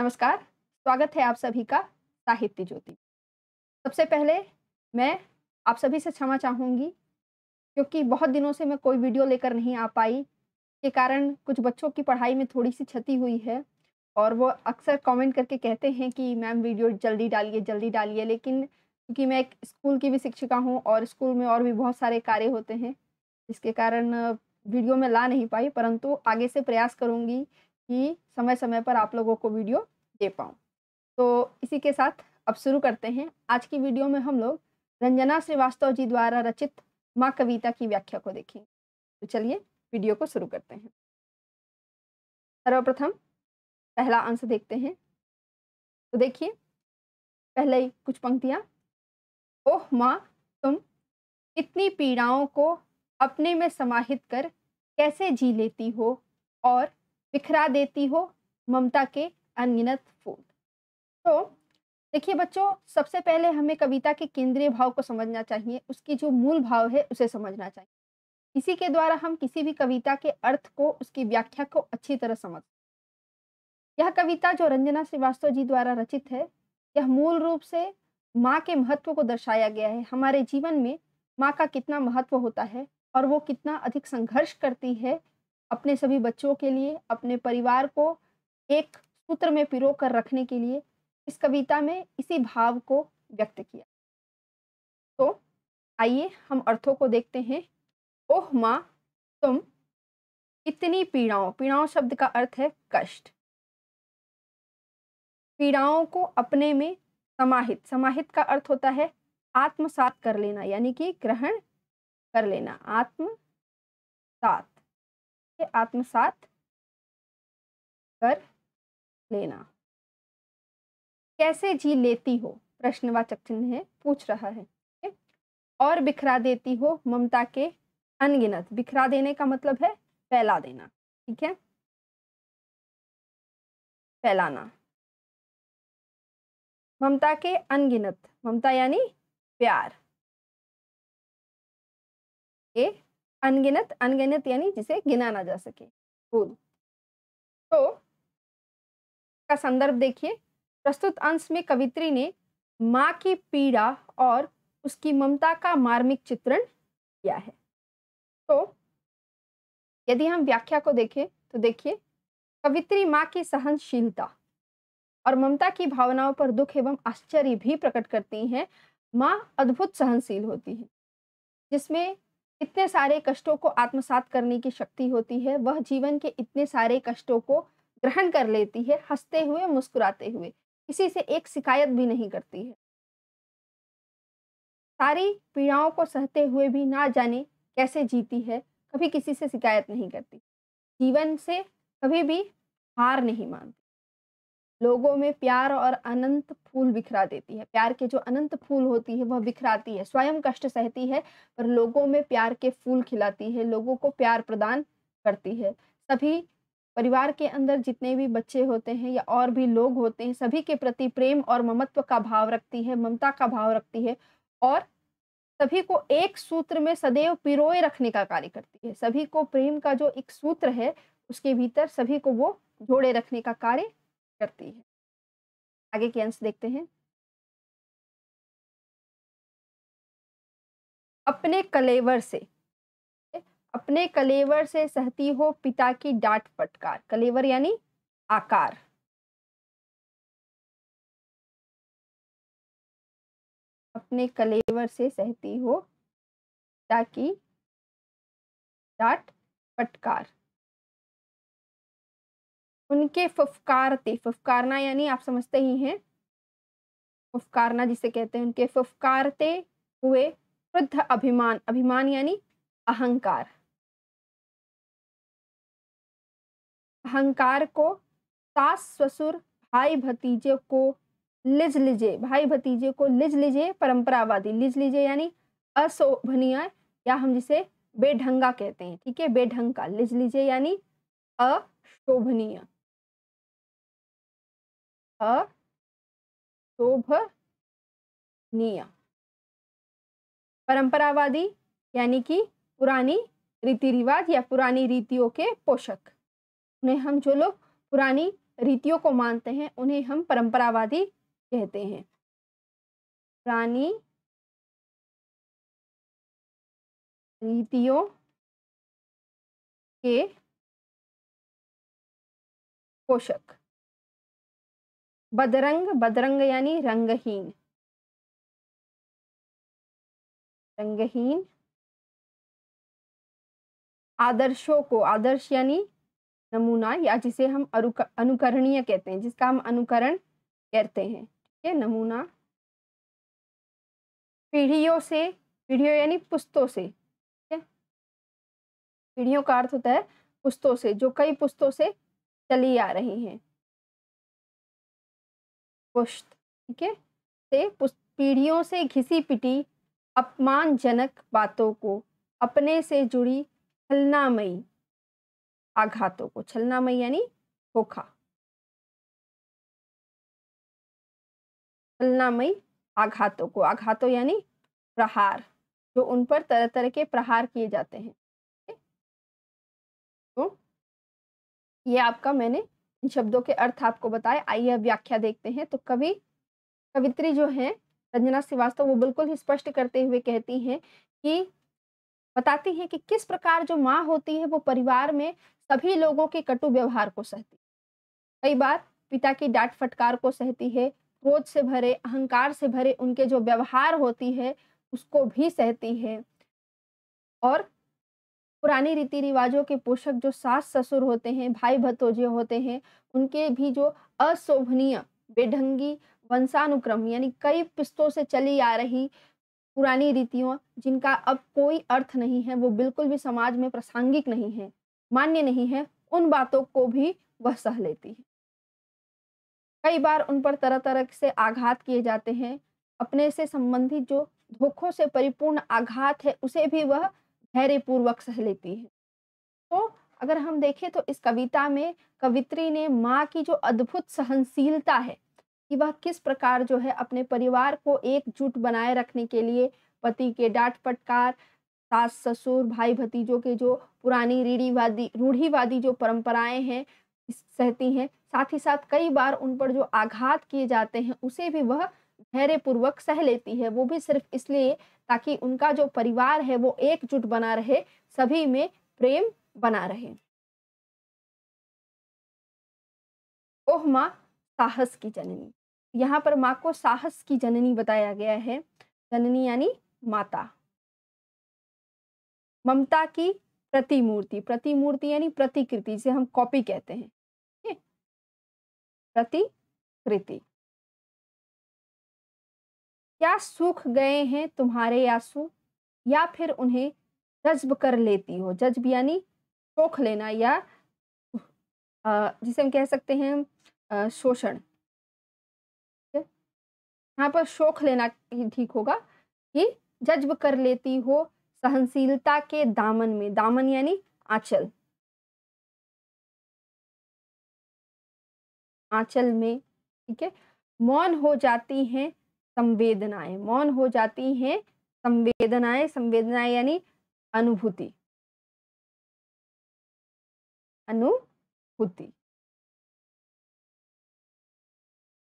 नमस्कार स्वागत है आप सभी का साहित्य ज्योति सबसे पहले मैं आप सभी से क्षमा चाहूँगी क्योंकि बहुत दिनों से मैं कोई वीडियो लेकर नहीं आ पाई के कारण कुछ बच्चों की पढ़ाई में थोड़ी सी क्षति हुई है और वो अक्सर कमेंट करके कहते हैं कि मैम वीडियो जल्दी डालिए जल्दी डालिए लेकिन क्योंकि मैं एक स्कूल की भी शिक्षिका हूँ और स्कूल में और भी बहुत सारे कार्य होते हैं जिसके कारण वीडियो में ला नहीं पाई परंतु आगे से प्रयास करूँगी कि समय समय पर आप लोगों को वीडियो दे पाऊँ तो इसी के साथ अब शुरू करते हैं आज की वीडियो में हम लोग रंजना श्रीवास्तव जी द्वारा रचित माँ कविता की व्याख्या को देखेंगे तो चलिए वीडियो को शुरू करते हैं सर्वप्रथम पहला अंश देखते हैं तो देखिए पहले ही कुछ पंक्तियाँ ओह माँ तुम इतनी पीड़ाओं को अपने में समाहित कर कैसे जी लेती हो और बिखरा देती हो ममता के अनगिनत फूल तो देखिए बच्चों सबसे पहले हमें कविता के केंद्रीय भाव को समझना चाहिए उसकी जो मूल भाव है उसे समझना चाहिए इसी के द्वारा हम किसी भी कविता के अर्थ को उसकी व्याख्या को अच्छी तरह समझ यह कविता जो रंजना श्रीवास्तव जी द्वारा रचित है यह मूल रूप से माँ के महत्व को दर्शाया गया है हमारे जीवन में माँ का कितना महत्व होता है और वो कितना अधिक संघर्ष करती है अपने सभी बच्चों के लिए अपने परिवार को एक सूत्र में पिरो कर रखने के लिए इस कविता में इसी भाव को व्यक्त किया तो आइए हम अर्थों को देखते हैं ओह माँ तुम इतनी पीड़ाओं पीड़ाओं शब्द का अर्थ है कष्ट पीड़ाओं को अपने में समाहित समाहित का अर्थ होता है आत्मसात कर लेना यानी कि ग्रहण कर लेना आत्मसात आत्मसात कर लेना कैसे जी लेती हो प्रश्नवाचक चिन्ह है पूछ रहा है और बिखरा देती हो ममता के अनगिनत बिखरा देने का मतलब है फैला देना ठीक है फैलाना ममता के अनगिनत ममता यानी प्यार के अनगिनत अनगिनत यानी जिसे गिना ना जा सके भूल तो का संदर्भ देखिए प्रस्तुत अंश में कवित्री ने माँ की पीड़ा और उसकी ममता का मार्मिक चित्रण किया है तो यदि हम व्याख्या को देखें तो देखिए कवित्री माँ की सहनशीलता और ममता की भावनाओं पर दुख एवं आश्चर्य भी प्रकट करती हैं माँ अद्भुत सहनशील होती है जिसमें इतने सारे कष्टों को आत्मसात करने की शक्ति होती है वह जीवन के इतने सारे कष्टों को ग्रहण कर लेती है हंसते हुए मुस्कुराते हुए किसी से एक शिकायत भी नहीं करती है सारी पीड़ाओं को सहते हुए भी ना जाने कैसे जीती है कभी किसी से शिकायत नहीं करती जीवन से कभी भी हार नहीं मानती लोगों में प्यार और अनंत फूल बिखरा देती है प्यार के जो अनंत फूल होती है वह बिखराती है स्वयं कष्ट सहती है पर लोगों में प्यार के फूल खिलाती है लोगों को प्यार प्रदान करती है सभी परिवार के अंदर जितने भी बच्चे होते हैं या और भी लोग होते हैं सभी के प्रति प्रेम और ममत्व का भाव रखती है ममता का भाव रखती है और सभी को एक सूत्र में सदैव पिरोए रखने का कार्य करती है सभी को प्रेम का जो एक सूत्र है उसके भीतर सभी को वो जोड़े रखने का कार्य करती है आगे के अंश देखते हैं अपने कलेवर से अपने कलेवर से सहती हो पिता की डांट फटकार कलेवर यानी आकार अपने कलेवर से सहती हो पिता की डांट फटकार उनके फुफकारते फुफकारना यानी आप समझते ही हैं फुफकारना जिसे कहते हैं उनके फुफकारते हुए वृद्ध अभिमान अभिमान यानी अहंकार अहंकार को सास ससुर भाई भतीजे को लिज लीजिए भाई भतीजे को लिज लीजिए परंपरावादी लिज लीजिए यानी अशोभनीय या हम जिसे बेढंगा कहते हैं ठीक है बेढंगा लिज लीजिए यानी अशोभनीय अशोभनीय परंपरावादी यानी कि पुरानी रीति रिवाज या पुरानी रीतियों के पोषक उन्हें हम जो लोग पुरानी रीतियों को मानते हैं उन्हें हम परंपरावादी कहते हैं पुरानी रीतियों के पोषक बदरंग बदरंग यानी रंगहीन रंगहीन आदर्शों को आदर्श यानी नमूना या जिसे हम अनुकरणीय कहते हैं जिसका हम अनुकरण करते हैं ठीक है नमूना पीढ़ियों से पीढ़ियों यानी पुस्तों से ठीक है पीढ़ियों का अर्थ होता है पुस्तों से जो कई पुस्तों से चली आ रही हैं पुष्ट ठीक है से पीढ़ियों से घिसी पिटी अपमानजनक बातों को अपने से जुड़ी छलनामयी आघातों को छलनामयी यानी धोखा छलनामयी आघातों को आघातों यानी प्रहार जो उन पर तरह तरह के प्रहार किए जाते हैं तो ये आपका मैंने इन शब्दों के अर्थ आपको बताए आइए अब व्याख्या देखते हैं तो कवि कवित्री जो है रंजना श्रीवास्तव वो बिल्कुल ही स्पष्ट करते हुए कहती हैं कि बताती हैं कि किस प्रकार जो माँ होती है वो परिवार में सभी लोगों के कटु व्यवहार को सहती कई बार पिता की डांट फटकार को सहती है क्रोध से भरे अहंकार से भरे उनके जो व्यवहार होती है उसको भी सहती है और पुराने रीति रिवाजों के पोषक जो सास ससुर होते हैं भाई भतोजे होते हैं उनके भी जो अशोभनीय बेढंगी वंशानुक्रम यानी कई पिस्तों से चली आ रही पुरानी रीतियों जिनका अब कोई अर्थ नहीं है वो बिल्कुल भी समाज में प्रासंगिक नहीं है मान्य नहीं है उन बातों को भी वह सह लेती है कई बार उन पर तरह तरह से आघात किए जाते हैं अपने से संबंधित जो धोखों से परिपूर्ण आघात है उसे भी वह धैर्य पूर्वक सह लेती है तो अगर हम देखें तो इस कविता में कवित्री ने माँ की जो अद्भुत सहनशीलता है कि वह किस प्रकार जो है अपने परिवार को एकजुट बनाए रखने के लिए पति के डांट पटकार सास ससुर भाई भतीजों के जो पुरानी रीढ़ीवादी रूढ़ीवादी जो परंपराएं हैं सहती हैं साथ ही साथ कई बार उन पर जो आघात किए जाते हैं उसे भी वह पूर्वक सह लेती है वो भी सिर्फ इसलिए ताकि उनका जो परिवार है वो एकजुट बना रहे सभी में प्रेम बना रहे ओह माँ साहस की जननी यहाँ पर माँ को साहस की जननी बताया गया है जननी यानी माता ममता की प्रतिमूर्ति प्रतिमूर्ति यानी प्रतिकृति जिसे हम कॉपी कहते हैं प्रतिकृति क्या सूख गए हैं तुम्हारे आंसू या फिर उन्हें जज्ब कर लेती हो जज्ब यानी सोख लेना या जिसे हम कह सकते हैं शोषण यहाँ पर शोख लेना ठीक होगा कि जज्ब कर लेती हो सहनशीलता के दामन में दामन यानी आंचल आंचल में ठीक है मौन हो जाती हैं संवेदनाएं मौन हो जाती हैं संवेदनाएं संवेदनाएं यानी अनुभूति अनुभूति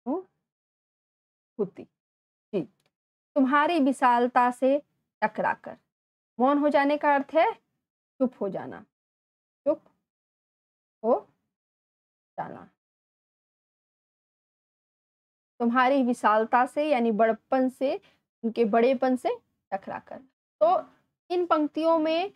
अनुभूति जी तुम्हारी विशालता से टकराकर मौन हो जाने का अर्थ है चुप हो जाना चुप हो जाना तुम्हारी विशालता से यानी बड़पन से उनके बड़ेपन से टकरा कर तो इन पंक्तियों में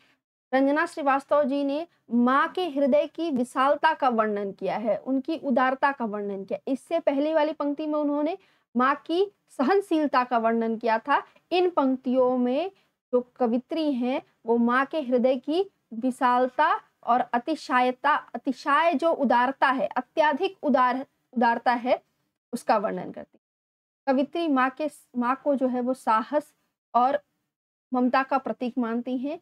रंजना श्रीवास्तव जी ने माँ के हृदय की विशालता का वर्णन किया है उनकी उदारता का वर्णन किया इससे पहले वाली पंक्ति में उन्होंने माँ की सहनशीलता का वर्णन किया था इन पंक्तियों में जो कवित्री हैं वो माँ के हृदय की विशालता और अतिशायता अतिशाय जो उदारता है अत्याधिक उदार उदारता है उसका वर्णन करती कवित्री माँ के माँ को जो है वो साहस और ममता का प्रतीक मानती हैं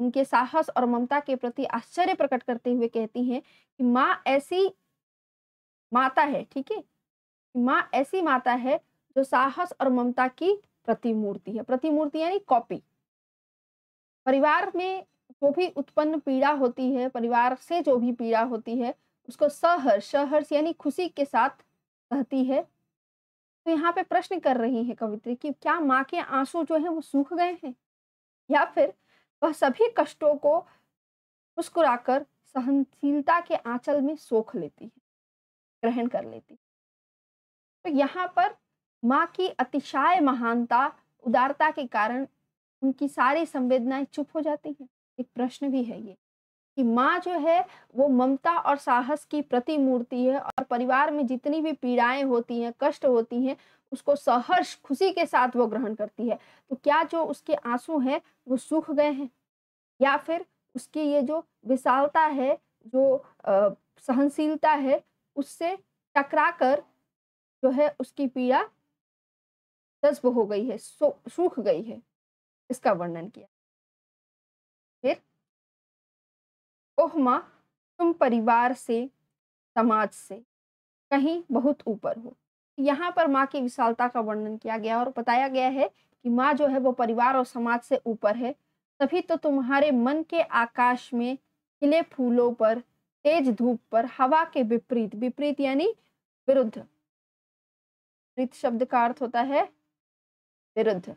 उनके साहस और ममता के प्रति आश्चर्य प्रकट करते हुए कहती हैं कि माँ ऐसी माता है ठीक है माँ ऐसी माता है जो साहस और ममता की प्रतिमूर्ति है प्रतिमूर्ति यानी कॉपी परिवार में जो भी उत्पन्न पीड़ा होती है परिवार से जो भी पीड़ा होती है उसको सहर्ष सहर्ष यानी खुशी के साथ कहती है तो यहाँ पे प्रश्न कर रही है कवित्री कि क्या माँ के आंसू जो है वो सूख गए हैं या फिर वह सभी कष्टों को मुस्कुराकर सहनशीलता के आंचल में सोख लेती है ग्रहण कर लेती है तो यहाँ पर माँ की अतिशाय महानता उदारता के कारण उनकी सारी संवेदनाएं चुप हो जाती हैं एक प्रश्न भी है ये कि माँ जो है वो ममता और साहस की प्रतिमूर्ति है और परिवार में जितनी भी पीड़ाएं होती हैं कष्ट होती हैं उसको सहर्ष खुशी के साथ वो ग्रहण करती है तो क्या जो उसके आंसू हैं वो सूख गए हैं या फिर उसकी ये जो विशालता है जो सहनशीलता है उससे टकरा कर जो है उसकी पीड़ा जज्ब हो गई है सूख गई है इसका वर्णन किया ओह माँ तुम परिवार से समाज से कहीं बहुत ऊपर हो यहाँ पर माँ की विशालता का वर्णन किया गया और बताया गया है कि माँ जो है वो परिवार और समाज से ऊपर है तभी तो तुम्हारे मन के आकाश में खिले फूलों पर तेज धूप पर हवा के विपरीत विपरीत यानी विरुद्ध विपरीत शब्द का अर्थ होता है विरुद्ध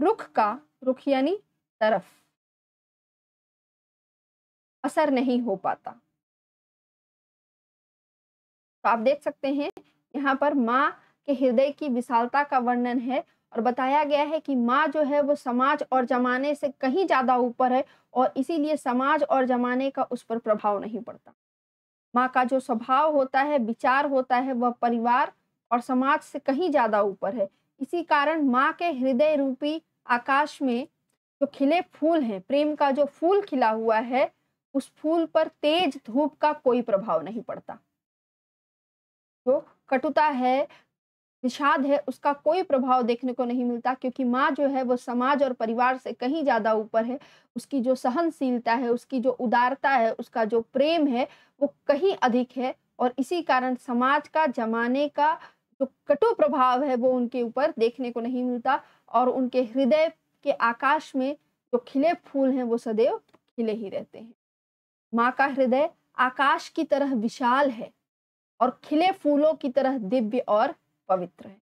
रुख का रुख यानी तरफ असर नहीं हो पाता तो आप देख सकते हैं यहाँ पर माँ के हृदय की विशालता का वर्णन है और बताया गया है कि माँ जो है वो समाज और जमाने से कहीं ज़्यादा ऊपर है और इसीलिए समाज और जमाने का उस पर प्रभाव नहीं पड़ता माँ का जो स्वभाव होता है विचार होता है वह परिवार और समाज से कहीं ज़्यादा ऊपर है इसी कारण माँ के हृदय रूपी आकाश में जो खिले फूल हैं प्रेम का जो फूल खिला हुआ है उस फूल पर तेज धूप का कोई प्रभाव नहीं पड़ता जो कटुता है विषाद है उसका कोई प्रभाव देखने को नहीं मिलता क्योंकि माँ जो है वो समाज और परिवार से कहीं ज़्यादा ऊपर है उसकी जो सहनशीलता है उसकी जो उदारता है उसका जो प्रेम है वो कहीं अधिक है और इसी कारण समाज का जमाने का जो कटु प्रभाव है वो उनके ऊपर देखने को नहीं मिलता और उनके हृदय के आकाश में जो खिले फूल हैं वो सदैव खिले ही रहते हैं माँ का हृदय आकाश की तरह विशाल है और खिले फूलों की तरह दिव्य और पवित्र है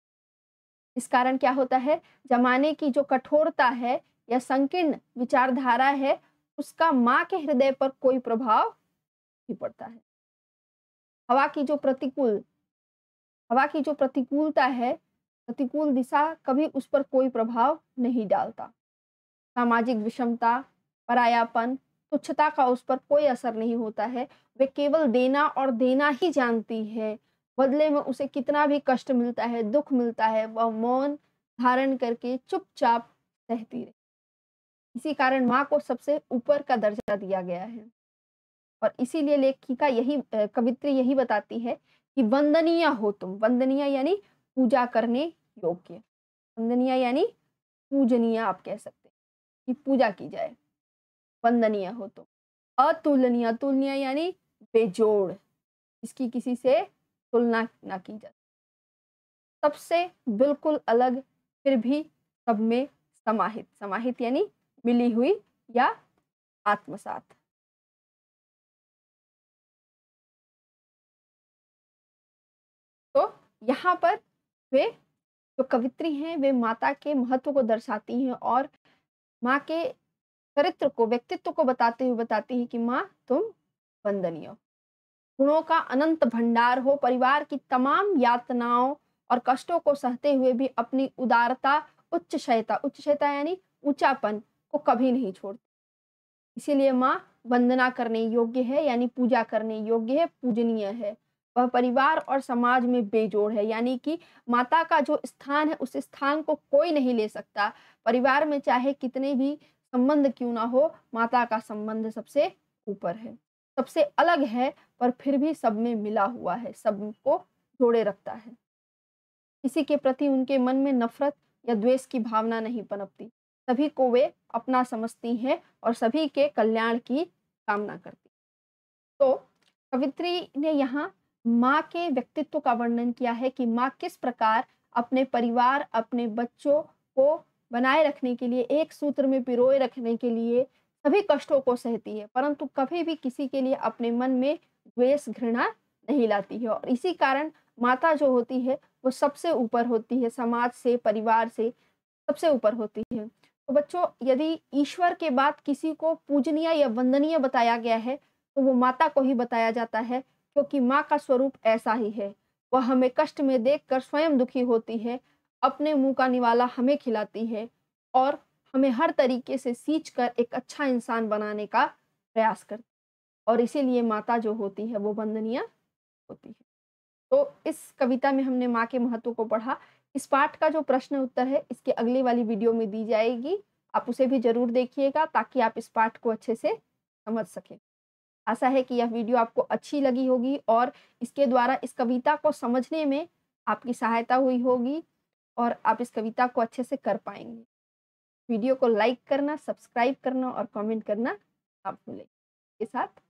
इस कारण क्या होता है जमाने की जो कठोरता है या संकीर्ण विचारधारा है उसका माँ के हृदय पर कोई प्रभाव नहीं पड़ता है हवा की जो प्रतिकूल हवा की जो प्रतिकूलता है प्रतिकूल दिशा कभी उस पर कोई प्रभाव नहीं डालता सामाजिक विषमता परायापन तुच्छता का उस पर कोई असर नहीं होता है वे केवल देना और देना ही जानती है बदले में उसे कितना भी कष्ट मिलता है दुख मिलता है वह मौन धारण करके चुपचाप रहती रही इसी कारण माँ को सबसे ऊपर का दर्जा दिया गया है और इसीलिए लेखिका यही कवित्री यही बताती है कि वंदनीय हो तुम वंदनीय यानी पूजा करने योग्य वंदनीय यानी पूजनीय आप कह सकते हैं कि पूजा की जाए वंदनीय हो तुम तो। अतुलनीय अतुलनीय यानी बेजोड़ इसकी किसी से तुलना ना की जा सबसे बिल्कुल अलग फिर भी सब में समाहित समाहित यानी मिली हुई या आत्मसात तो यहाँ पर वे जो कवित्री हैं वे माता के महत्व को दर्शाती हैं और माँ के चरित्र को व्यक्तित्व को बताते हुए बताती है कि माँ तुम वंदनीय गुणों का अनंत भंडार हो परिवार की तमाम यातनाओं और कष्टों को सहते हुए भी अपनी उदारता उच्च शयता उच्च शयता यानी ऊंचापन को कभी नहीं छोड़ती इसीलिए माँ वंदना करने योग्य है यानी पूजा करने योग्य है पूजनीय है वह परिवार और समाज में बेजोड़ है यानी कि माता का जो स्थान है उस स्थान को कोई नहीं ले सकता परिवार में चाहे कितने भी संबंध क्यों ना हो माता का संबंध सबसे ऊपर है सबसे अलग है पर फिर भी सब में मिला हुआ है सबको जोड़े रखता है किसी के प्रति उनके मन में नफरत या द्वेष की भावना नहीं पनपती सभी को वे अपना समझती हैं और सभी के कल्याण की कामना करती तो कवित्री ने यहाँ माँ के व्यक्तित्व का वर्णन किया है कि माँ किस प्रकार अपने परिवार अपने बच्चों को बनाए रखने के लिए एक सूत्र में पिरोए रखने के लिए सभी कष्टों को सहती है परंतु कभी भी किसी के लिए अपने मन में द्वेष घृणा नहीं लाती है और इसी कारण माता जो होती है वो सबसे ऊपर होती है समाज से परिवार से सबसे ऊपर होती है तो बच्चों यदि ईश्वर के बाद किसी को पूजनीय या वंदनीय बताया गया है तो वो माता को ही बताया जाता है क्योंकि माँ का स्वरूप ऐसा ही है वह हमें कष्ट में देखकर स्वयं दुखी होती है अपने मुंह का निवाला हमें खिलाती है और हमें हर तरीके से सींच कर एक अच्छा इंसान बनाने का प्रयास करती है और इसीलिए माता जो होती है वो वंदनीय होती है तो इस कविता में हमने माँ के महत्व को पढ़ा इस पाठ का जो प्रश्न उत्तर है इसके अगली वाली वीडियो में दी जाएगी आप उसे भी जरूर देखिएगा ताकि आप इस पाठ को अच्छे से समझ सकें आशा है कि यह वीडियो आपको अच्छी लगी होगी और इसके द्वारा इस कविता को समझने में आपकी सहायता हुई होगी और आप इस कविता को अच्छे से कर पाएंगे वीडियो को लाइक करना सब्सक्राइब करना और कमेंट करना आप भूलें इसके साथ